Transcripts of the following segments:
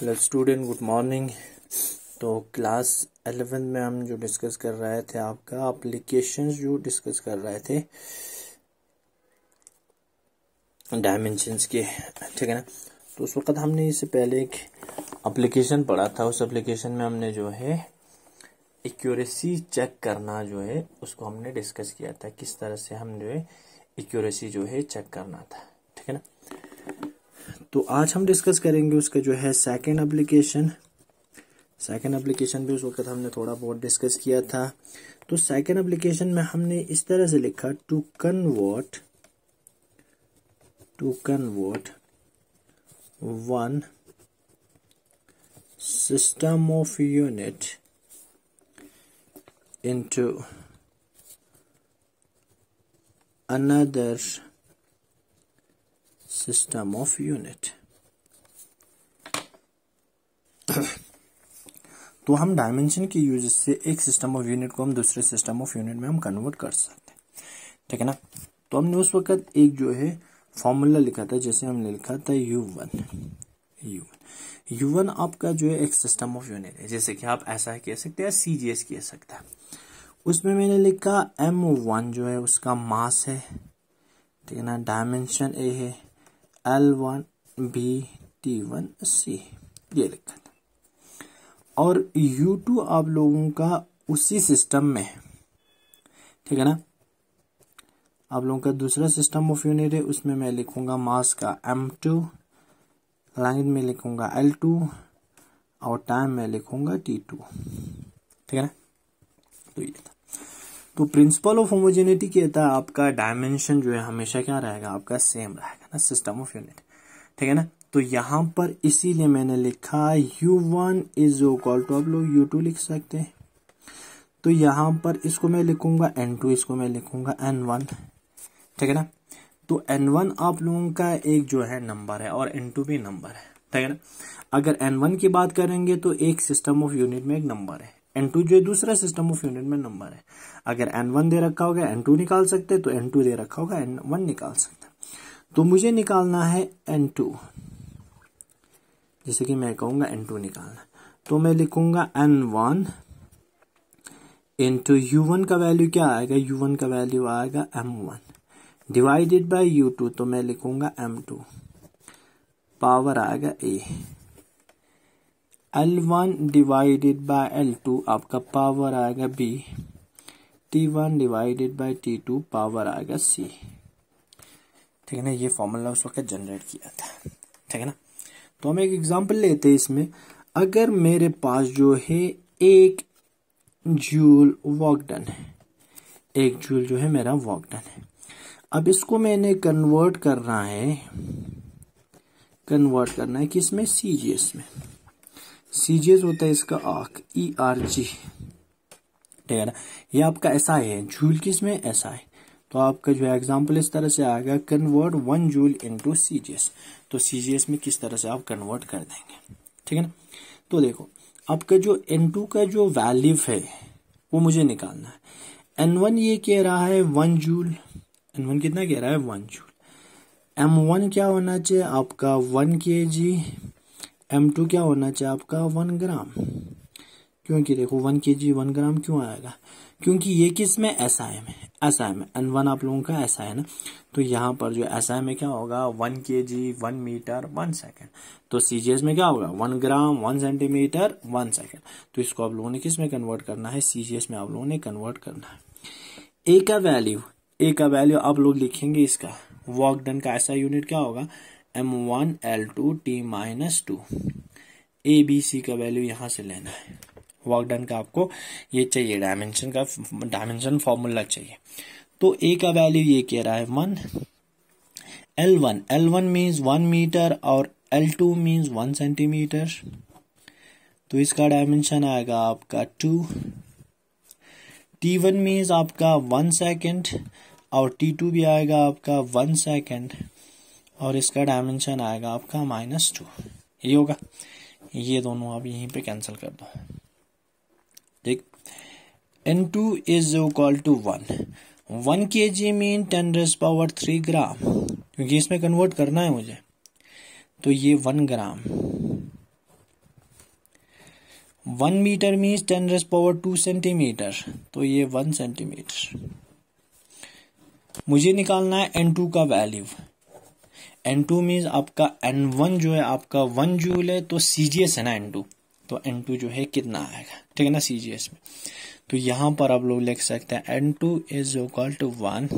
hello student good morning तो class eleventh में हम जो डिस्कस कर रहे थे आपका अप्लीकेशन जो डिस्कस कर रहे थे डायमेंशंस के ठीक है ना तो उस वक्त हमने इससे पहले एक अप्लीकेशन पढ़ा था उस एप्लीकेशन में हमने जो है एक्यूरेसी चेक करना जो है उसको हमने डिस्कस किया था किस तरह से हम जो है एक्यूरेसी जो है चेक करना था तो आज हम डिस्कस करेंगे उसका जो है सेकेंड एप्लीकेशन सेकेंड एप्लीकेशन भी उस वक्त हमने थोड़ा बहुत डिस्कस किया था तो सेकेंड एप्लीकेशन में हमने इस तरह से लिखा to convert to convert one system of unit into another's system of unit तो हम डायमेंशन के यूज से एक सिस्टम ऑफ यूनिट को हम दूसरे सिस्टम ऑफ यूनिट में हम कन्वर्ट कर सकते हैं ठीक है ना तो हमने उस वक्त एक जो है फॉर्मूला लिखा था जैसे हमने लिखा था U one U one U one आपका जो है एक सिस्टम ऑफ यूनिट है जैसे कि आप ऐसा कह सकते हैं सी जी एस कह सकते हैं उसमें मैंने लिखा एम वन जो है उसका मास है ठीक है ना डायमेंशन ए है L one B T one C ये लिखा था और यू टू आप लोगों का उसी सिस्टम में है ठीक है ना आप लोगों का दूसरा सिस्टम ऑफ यूनिट है उसमें मैं लिखूंगा मास का एम टू लाइन में लिखूंगा एल टू और टाइम में लिखूंगा टी टू ठीक है ना तो ये था तो प्रिंसिपल ऑफ होमोजेनिटी के है आपका डायमेंशन जो है हमेशा क्या रहेगा आपका सेम रहेगा ना सिस्टम ऑफ यूनिट ठीक है ना तो यहां पर इसीलिए मैंने लिखा u1 one is call to आप लोग u2 लिख सकते हैं तो यहां पर इसको मैं लिखूंगा n2 इसको मैं लिखूंगा n1 ठीक है ना तो n1 आप लोगों का एक जो है नंबर है और n2 भी नंबर है ठीक है ना अगर n1 की बात करेंगे तो एक सिस्टम ऑफ यूनिट में एक नंबर है एन टू जो दूसरा सिस्टम ऑफ यूनिट में नंबर है अगर एन वन दे रखा होगा एन टू निकाल सकते हैं तो एन टू दे रखा होगा एन वन निकाल सकते हैं तो मुझे निकालना है एन टू जैसे कि मैं कहूंगा एन टू निकालना तो मैं लिखूंगा N one two U one का वैल्यू क्या आएगा यू वन का वैल्यू आएगा M one divided by U two तो मैं लिखूंगा एम टू पावर आएगा A L one divided by L two आपका पावर आएगा B T one divided by T two power आएगा सी ठीक है ना ये फॉर्मूला उस वक्त जनरेट किया था ठीक है ना तो हम एक एग्जांपल लेते हैं इसमें अगर मेरे पास जो है एक जूल वॉकडन है एक जूल जो है मेरा वॉकडन है अब इसको मैंने कन्वर्ट करना है कन्वर्ट करना है किसमें सी जी एस में सीजीएस होता है इसका आर्क ई आर जी ठीक है ना ये आपका ऐसा है झूल किस में ऐसा है तो आपका जो है एग्जाम्पल इस तरह से आएगा convert one joule into CGS तो सीजीएस में किस तरह से आप कन्वर्ट कर देंगे ठीक है ना तो देखो आपका जो एन टू का जो वैल्यू है वो मुझे निकालना है एन वन ये कह रहा है वन जूल एन वन कितना कह रहा है वन जूल एम वन क्या होना चाहिए आपका one K G M to क्या होना चाहिए आपका वन ग्राम क्योंकि देखो वन के जी वन ग्राम क्यों आएगा क्योंकि ये किस में एस आई में एस आई में एन वन आप लोगों का एस आई है ना तो यहाँ पर जो एस आई तो में क्या होगा one K G one metre one second तो सी जी एस में क्या होगा one gram one centimetre one second तो इसको आप लोगों ने किस में कन्वर्ट करना है सी जी एस में आप लोगों ने कन्वर्ट करना है ए का वैल्यू ए का वैल्यू आप लोग लिखेंगे इसका वॉकडन डन का ऐसा यूनिट क्या होगा M one L two T minus two A B C का वैल्यू यहाँ से लेना है वर्क डन का आपको ये चाहिए डायमेंशन का डायमेंशन फॉर्मूला चाहिए तो ए का वैल्यू ये कह रहा है one L one L one means one metre और L two means one centimetre तो इसका डायमेंशन आएगा आपका टू टी वन मीन्स आपका वन सेकेंड और टी टू भी आएगा आपका वन सेकेंड और इसका डायमेंशन आएगा आपका माइनस टू ये होगा ये दोनों आप यहीं पे कैंसिल कर दो ठीक N two is equal to one one K G mean ten raise power three gram क्योंकि इसमें कन्वर्ट करना है मुझे तो ये one gram one metre means ten raise power two centimetre तो ये वन सेंटीमीटर मुझे निकालना है एन टू का वैल्यू एन टू मीन्स आपका एन वन जो है आपका वन जूल है तो सी जी एस है ना एन टू तो एन टू जो है कितना आएगा ठीक है ना सी जी एस में तो यहाँ पर आप लोग लिख सकते हैं N two is equal to one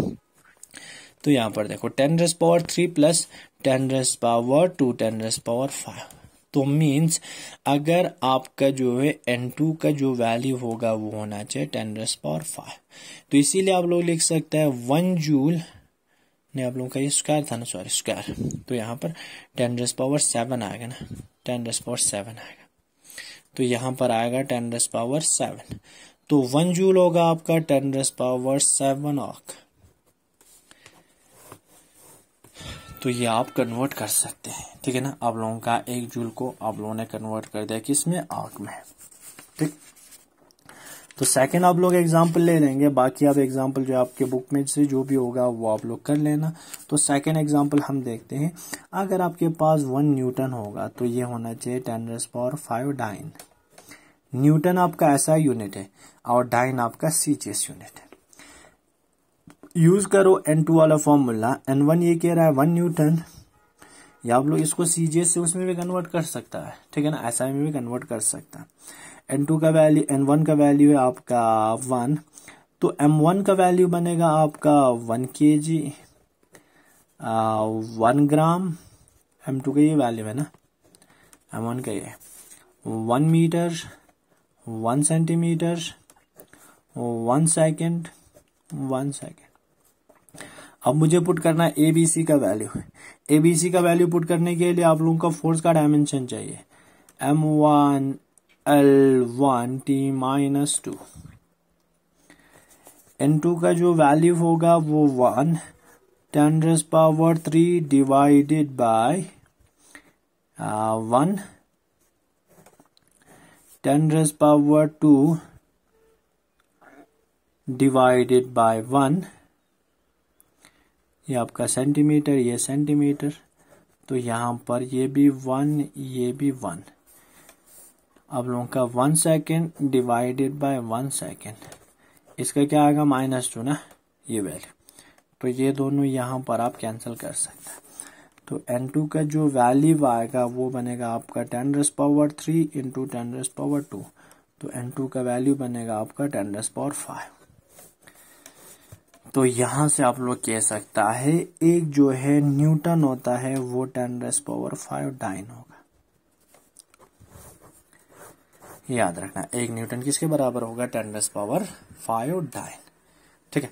तो यहाँ पर देखो ten raise power three plus ten raise power two ten raise power five तो मीन्स अगर आपका जो है एन टू का जो वैल्यू होगा वो होना चाहिए टेन रेस पावर फाइव तो इसीलिए आप लोग लिख सकते हैं वन जूल ने आप लोगों का ये स्क्वायर था ना सॉरी स्क्वायर तो यहाँ पर टेन रेस पावर सेवन आएगा ना टेन रेस पावर सेवन आएगा तो यहाँ पर आएगा टेन रेस पावर सेवन तो वन जूल होगा आपका टेन रेस पावर सेवन ऑक तो ये आप कन्वर्ट कर सकते हैं ठीक है ना आप लोगों का एक जूल को आप लोगों ने कन्वर्ट कर दिया किसमें आग में ठीक तो सेकंड आप लोग एग्जांपल ले लेंगे बाकी आप एग्जांपल जो आपके बुक में से जो भी होगा वो आप लोग कर लेना तो सेकंड एग्जांपल हम देखते हैं अगर आपके पास वन न्यूटन होगा तो ये होना चाहिए ten raise power five dyne newton आपका ऐसा यूनिट है और डाइन आपका सी चेस यूनिट है यूज करो एन टू वाला फॉर्मूला एन वन ये कह रहा है वन न्यूटन या आप लोग इसको सी से उसमें भी कन्वर्ट कर सकता है ठीक है ना एस आई में भी कन्वर्ट कर सकता है एन टू का वैल्यू एन वन का वैल्यू है आपका वन तो एम वन का वैल्यू बनेगा आपका one K G one gram M two का ये वैल्यू है ना एम वन का ये one metre one centimetre one second one second अब मुझे पुट करना है एबीसी का वैल्यू एबीसी का वैल्यू पुट करने के लिए आप लोगों का फोर्स का डायमेंशन चाहिए M one L one T minus two N two का जो वैल्यू होगा वो one ten raise power three divided by one ten raise power two divided by one ये आपका सेंटीमीटर ये सेंटीमीटर तो यहाँ पर ये भी वन ये भी वन आप लोगों का one second divided by one second इसका क्या आएगा माइनस टू ना ये वैल्यू तो ये दोनों यहाँ पर आप कैंसिल कर सकते हैं तो एन टू का जो वैल्यू आएगा वो बनेगा आपका ten raise power three into ten raise power two तो एन टू का वैल्यू बनेगा आपका टेन रस पावर फाइव तो यहाँ से आप लोग कह सकता है एक जो है न्यूटन होता है वो ten raise power five dyne होगा याद रखना एक न्यूटन किसके बराबर होगा ten raise power five dyne ठीक है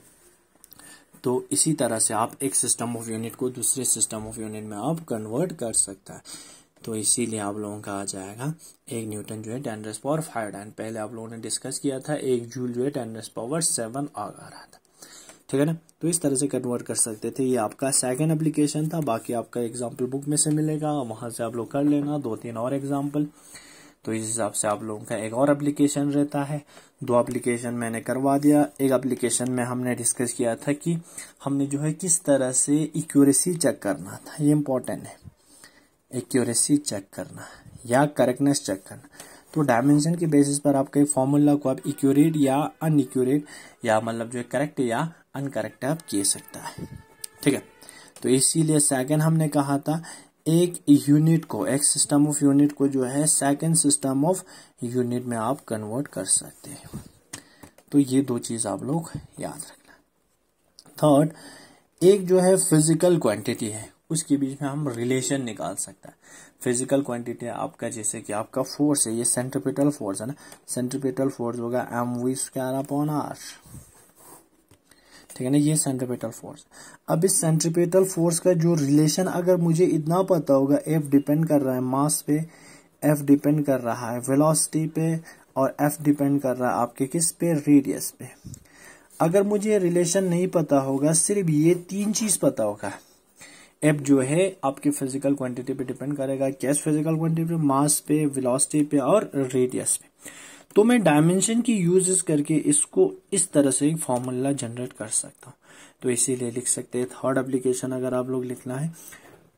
तो इसी तरह से आप एक सिस्टम ऑफ यूनिट को दूसरे सिस्टम ऑफ यूनिट में आप कन्वर्ट कर सकता है तो इसीलिए आप लोगों का आ जाएगा एक न्यूटन जो है ten raise power five dyne पहले आप लोगों ने डिस्कस किया था एक जूल जो है टेन रेस पावर सेवन आ रहा था ठीक है ना तो इस तरह से कन्वर्ट कर सकते थे ये आपका सेकेंड एप्लीकेशन था बाकी आपका एग्जाम्पल बुक में से मिलेगा वहाँ से आप लोग कर लेना दो तीन और एग्जाम्पल तो इस हिसाब से आप लोगों का एक और एप्लीकेशन रहता है दो एप्लीकेशन मैंने करवा दिया एक एप्लीकेशन में हमने डिस्कस किया था कि हमने जो है किस तरह से एक्यूरेसी चेक करना था ये इम्पोर्टेंट है एक्यूरेसी चेक करना या करेक्टनेस चेक करना तो डायमेंशन के बेसिस पर आपका एक फॉर्मूला को आप इक्यूरेट या अनइक्यूरेट या मतलब जो है करेक्ट या अनकरेक्ट आप किए सकता है ठीक है तो इसीलिए सेकेंड हमने कहा था एक यूनिट को एक सिस्टम ऑफ यूनिट को जो है सेकेंड सिस्टम ऑफ यूनिट में आप कन्वर्ट कर सकते हैं तो ये दो चीज आप लोग याद रखना थर्ड एक जो है फिजिकल क्वांटिटी है उसके बीच में हम रिलेशन निकाल सकते हैं फिजिकल क्वांटिटी आपका जैसे कि आपका फोर्स है ये सेंट्रिपिटल फोर्स है ना सेंट्रिपिटल फोर्स होगा M V square upon R ठीक है ना ये सेंट्रीपेटल फोर्स अब इस सेंट्रीपेटल फोर्स का जो रिलेशन अगर मुझे इतना पता होगा एफ डिपेंड कर रहा है मास पे एफ डिपेंड कर रहा है वेलोसिटी पे और एफ डिपेंड कर रहा है आपके किस पे रेडियस पे अगर मुझे रिलेशन नहीं पता होगा सिर्फ ये तीन चीज पता होगा एफ जो है आपके फिजिकल क्वांटिटी पे डिपेंड करेगा कैस फिजिकल क्वांटिटी पे मास पे वेलोसिटी पे और रेडियस पे तो मैं डायमेंशन की यूजेस करके इसको इस तरह से फॉर्मूला जनरेट कर सकता हूँ तो इसीलिए लिख सकते हैं थर्ड एप्लीकेशन अगर आप लोग लिखना है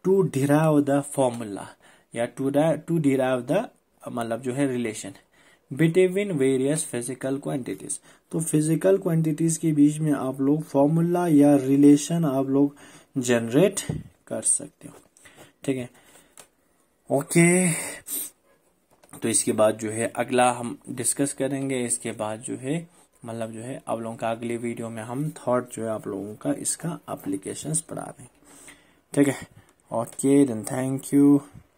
टू डिराव द फॉर्मूला या टू टू डिराव द मतलब जो है relation between various physical quantities तो फिजिकल क्वांटिटीज के बीच में आप लोग फॉर्मूला या रिलेशन आप लोग जनरेट कर सकते हो ठीक है ओके तो इसके बाद जो है अगला हम डिस्कस करेंगे इसके बाद जो है मतलब जो है आप लोगों का अगले वीडियो में हम थॉट जो है आप लोगों का इसका अप्लीकेशन पढ़ा देंगे ठीक है ओके देन थैंक यू